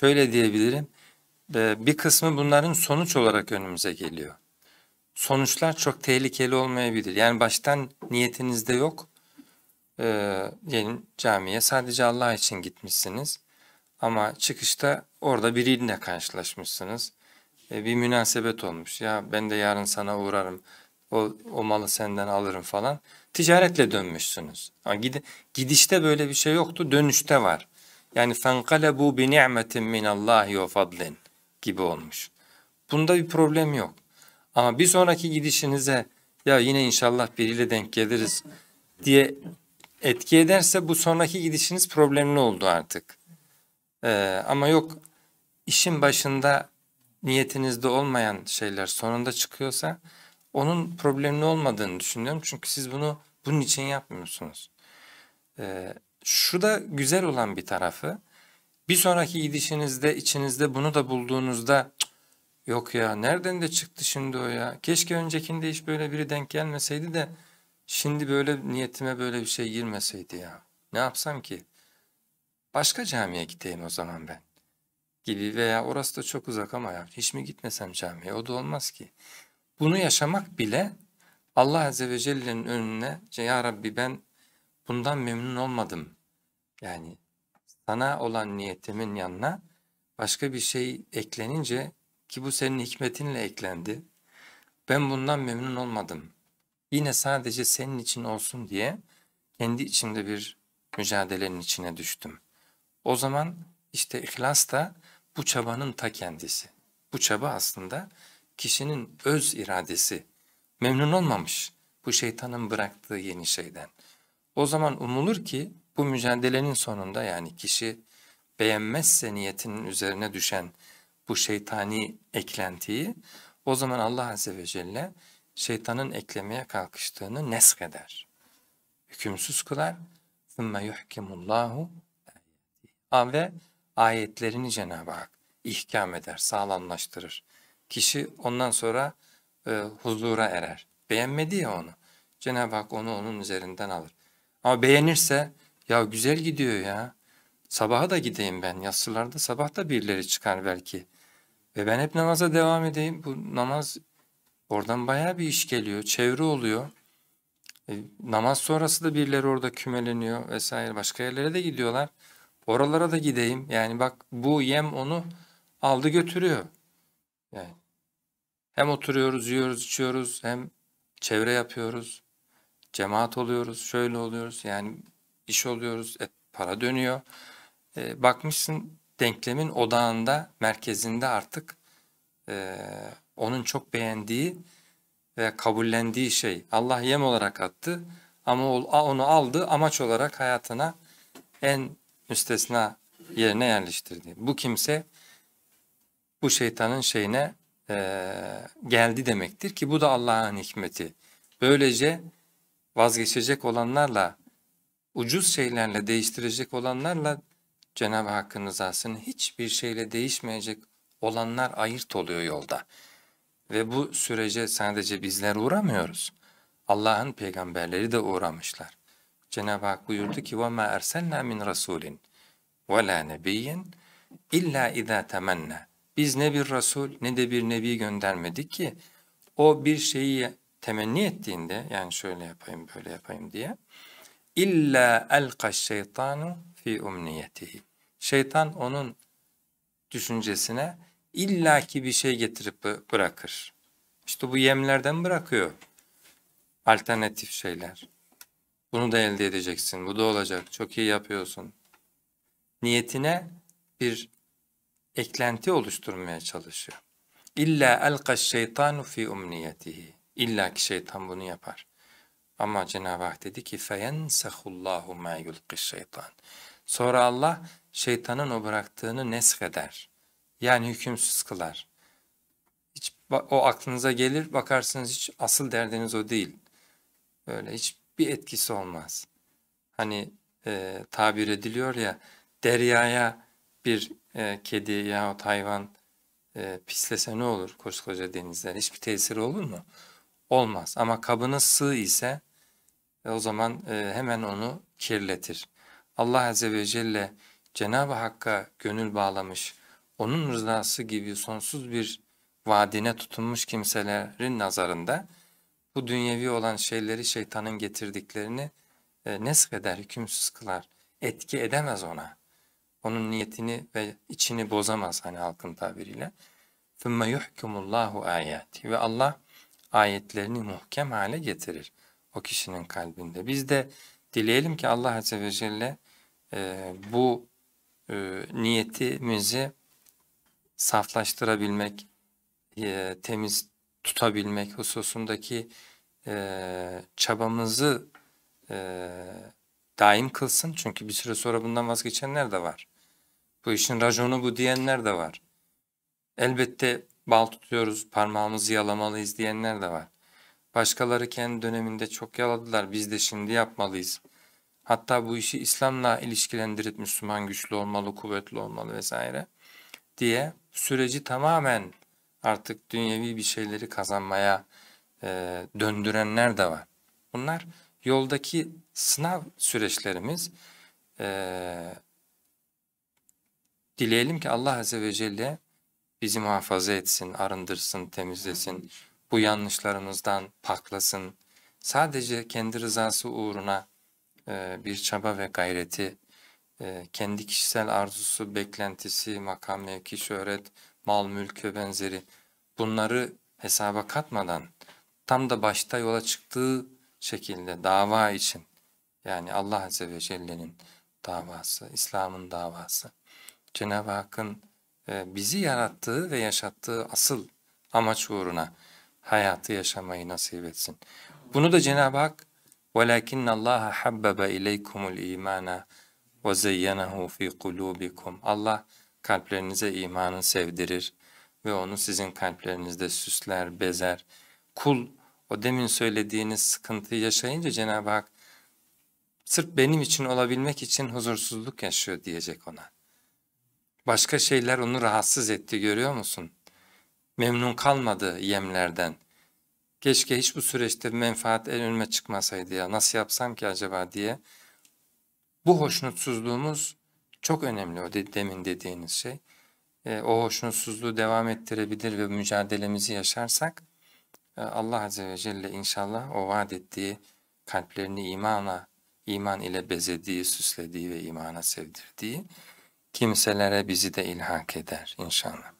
şöyle diyebilirim. E, bir kısmı bunların sonuç olarak önümüze geliyor. Sonuçlar çok tehlikeli olmayabilir. Yani baştan niyetinizde yok. E, yani camiye sadece Allah için gitmişsiniz. Ama çıkışta orada biriyle karşılaşmışsınız. E, bir münasebet olmuş. Ya ben de yarın sana uğrarım. O, o malı senden alırım falan. Ticaretle dönmüşsünüz. gidişte böyle bir şey yoktu. Dönüşte var. Yani فَنْقَلَبُوا بِنِعْمَةٍ مِنَ اللّٰهِ وَفَضْلٍ gibi olmuş. Bunda bir problem yok. Ama bir sonraki gidişinize ya yine inşallah biriyle denk geliriz diye etki ederse bu sonraki gidişiniz problemli oldu artık. Ee, ama yok işin başında niyetinizde olmayan şeyler sonunda çıkıyorsa onun problemli olmadığını düşünüyorum. Çünkü siz bunu bunun için yapmıyorsunuz. Ee, şu da güzel olan bir tarafı. Bir sonraki gidişinizde içinizde bunu da bulduğunuzda yok ya nereden de çıktı şimdi o ya. Keşke öncekinde hiç böyle biri denk gelmeseydi de şimdi böyle niyetime böyle bir şey girmeseydi ya. Ne yapsam ki? Başka camiye gideyim o zaman ben. Gibi veya orası da çok uzak ama ya hiç mi gitmesem camiye o da olmaz ki. Bunu yaşamak bile Allah Azze ve Celle'nin önüne Ya Rabbi ben bundan memnun olmadım. Yani sana olan niyetimin yanına başka bir şey eklenince ki bu senin hikmetinle eklendi. Ben bundan memnun olmadım. Yine sadece senin için olsun diye kendi içimde bir mücadelenin içine düştüm. O zaman işte ihlas da bu çabanın ta kendisi. Bu çaba aslında kişinin öz iradesi. Memnun olmamış bu şeytanın bıraktığı yeni şeyden. O zaman umulur ki bu mücadelenin sonunda yani kişi beğenmezse niyetinin üzerine düşen bu şeytani eklentiyi o zaman Allah Azze ve Celle şeytanın eklemeye kalkıştığını nesk eder. Hükümsüz kılar. ثُمَّ يُحْكِمُ اللّٰهُ Ve ayetlerini Cenab-ı Hak ihkam eder, sağlamlaştırır. Kişi ondan sonra e, huzura erer. Beğenmedi ya onu. Cenab-ı Hak onu onun üzerinden alır. Ama beğenirse ya güzel gidiyor ya. Sabaha da gideyim ben. Yatsılarda sabah da birileri çıkar belki. Ve ben hep namaza devam edeyim. Bu namaz oradan bayağı bir iş geliyor. Çevre oluyor. E, namaz sonrası da birileri orada kümeleniyor vesaire. Başka yerlere de gidiyorlar. Oralara da gideyim. Yani bak bu yem onu aldı götürüyor. Yani hem oturuyoruz, yiyoruz, içiyoruz, hem çevre yapıyoruz cemaat oluyoruz, şöyle oluyoruz yani iş oluyoruz, e, para dönüyor. E, bakmışsın denklemin odağında, merkezinde artık e, onun çok beğendiği ve kabullendiği şey. Allah yem olarak attı ama onu aldı amaç olarak hayatına en üstesine yerine yerleştirdi. Bu kimse bu şeytanın şeyine e, geldi demektir ki bu da Allah'ın hikmeti. Böylece vazgeçecek olanlarla, ucuz şeylerle değiştirecek olanlarla Cenab-ı Hakk'ın rızasını hiçbir şeyle değişmeyecek olanlar ayırt oluyor yolda. Ve bu sürece sadece bizler uğramıyoruz. Allah'ın peygamberleri de uğramışlar. Cenab-ı Hak buyurdu ki وَمَا اَرْسَلْنَا مِنْ رَسُولٍ وَلَا نَبِيٍّ illa اِذَا تَمَنَّا Biz ne bir Resul ne de bir Nebi göndermedik ki o bir şeyi temenni ettiğinde yani şöyle yapayım böyle yapayım diye illa elka şeytanu fi umniyetihi. Şeytan onun düşüncesine illaki bir şey getirip bırakır. İşte bu yemlerden bırakıyor. Alternatif şeyler. Bunu da elde edeceksin, bu da olacak, çok iyi yapıyorsun. Niyetine bir eklenti oluşturmaya çalışıyor. İlla elka şeytanu fi umniyetihi. İlla ki şeytan bunu yapar. Ama Cenab-ı Hak dedi ki فَيَنْسَخُ اللّٰهُ مَا şeytan. Sonra Allah şeytanın o bıraktığını nesk eder. Yani hükümsüz kılar. Hiç o aklınıza gelir bakarsınız hiç asıl derdiniz o değil. Öyle hiçbir etkisi olmaz. Hani e, tabir ediliyor ya deryaya bir e, kedi yahut hayvan e, pislese ne olur koskoca denizler? Hiçbir tesiri olur mu? olmaz. Ama kabınız sığ ise e, o zaman e, hemen onu kirletir. Allah Azze ve Celle Cenab-ı Hakk'a gönül bağlamış, onun rızası gibi sonsuz bir vaadine tutunmuş kimselerin nazarında bu dünyevi olan şeyleri şeytanın getirdiklerini e, nesk eder, hükümsüz kılar, etki edemez ona. Onun niyetini ve içini bozamaz hani halkın tabiriyle. ثُمَّ يُحْكُمُ اللّٰهُ آيَاتِ Ve Allah ayetlerini muhkem hale getirir o kişinin kalbinde. Biz de dileyelim ki Allah Azze ve Celle e, bu e, niyetimizi saflaştırabilmek, e, temiz tutabilmek hususundaki e, çabamızı e, daim kılsın. Çünkü bir süre sonra bundan vazgeçenler de var. Bu işin raconu bu diyenler de var. Elbette bal tutuyoruz, parmağımızı yalamalıyız diyenler de var. Başkaları kendi döneminde çok yaladılar, biz de şimdi yapmalıyız. Hatta bu işi İslam'la ilişkilendirip Müslüman güçlü olmalı, kuvvetli olmalı vesaire diye süreci tamamen artık dünyevi bir şeyleri kazanmaya e, döndürenler de var. Bunlar yoldaki sınav süreçlerimiz. E, dileyelim ki Allah Azze ve Celle bizi muhafaza etsin, arındırsın, temizlesin, bu yanlışlarımızdan paklasın. Sadece kendi rızası uğruna e, bir çaba ve gayreti, e, kendi kişisel arzusu, beklentisi, makam, mevki, şöhret, mal, mülk ve benzeri bunları hesaba katmadan tam da başta yola çıktığı şekilde dava için yani Allah Azze ve Celle'nin davası, İslam'ın davası, Cenab-ı Hakk'ın e, bizi yarattığı ve yaşattığı asıl amaç uğruna hayatı yaşamayı nasip etsin. Bunu da Cenab-ı Hak وَلَكِنَّ اللّٰهَ حَبَّبَ اِلَيْكُمُ الْا۪يمَانَ وَزَيَّنَهُ ف۪ي قُلُوبِكُمْ Allah kalplerinize imanı sevdirir ve onu sizin kalplerinizde süsler, bezer. Kul o demin söylediğiniz sıkıntıyı yaşayınca Cenab-ı Hak sırf benim için olabilmek için huzursuzluk yaşıyor diyecek ona. Başka şeyler onu rahatsız etti görüyor musun? Memnun kalmadı yemlerden. Keşke hiç bu süreçte menfaat en önüme çıkmasaydı ya nasıl yapsam ki acaba diye. Bu hoşnutsuzluğumuz çok önemli o de, demin dediğiniz şey. E, o hoşnutsuzluğu devam ettirebilir ve mücadelemizi yaşarsak e, Allah Azze ve Celle inşallah o vaat ettiği kalplerini imana, iman ile bezediği, süslediği ve imana sevdirdiği kimselere bizi de ilhak eder inşallah.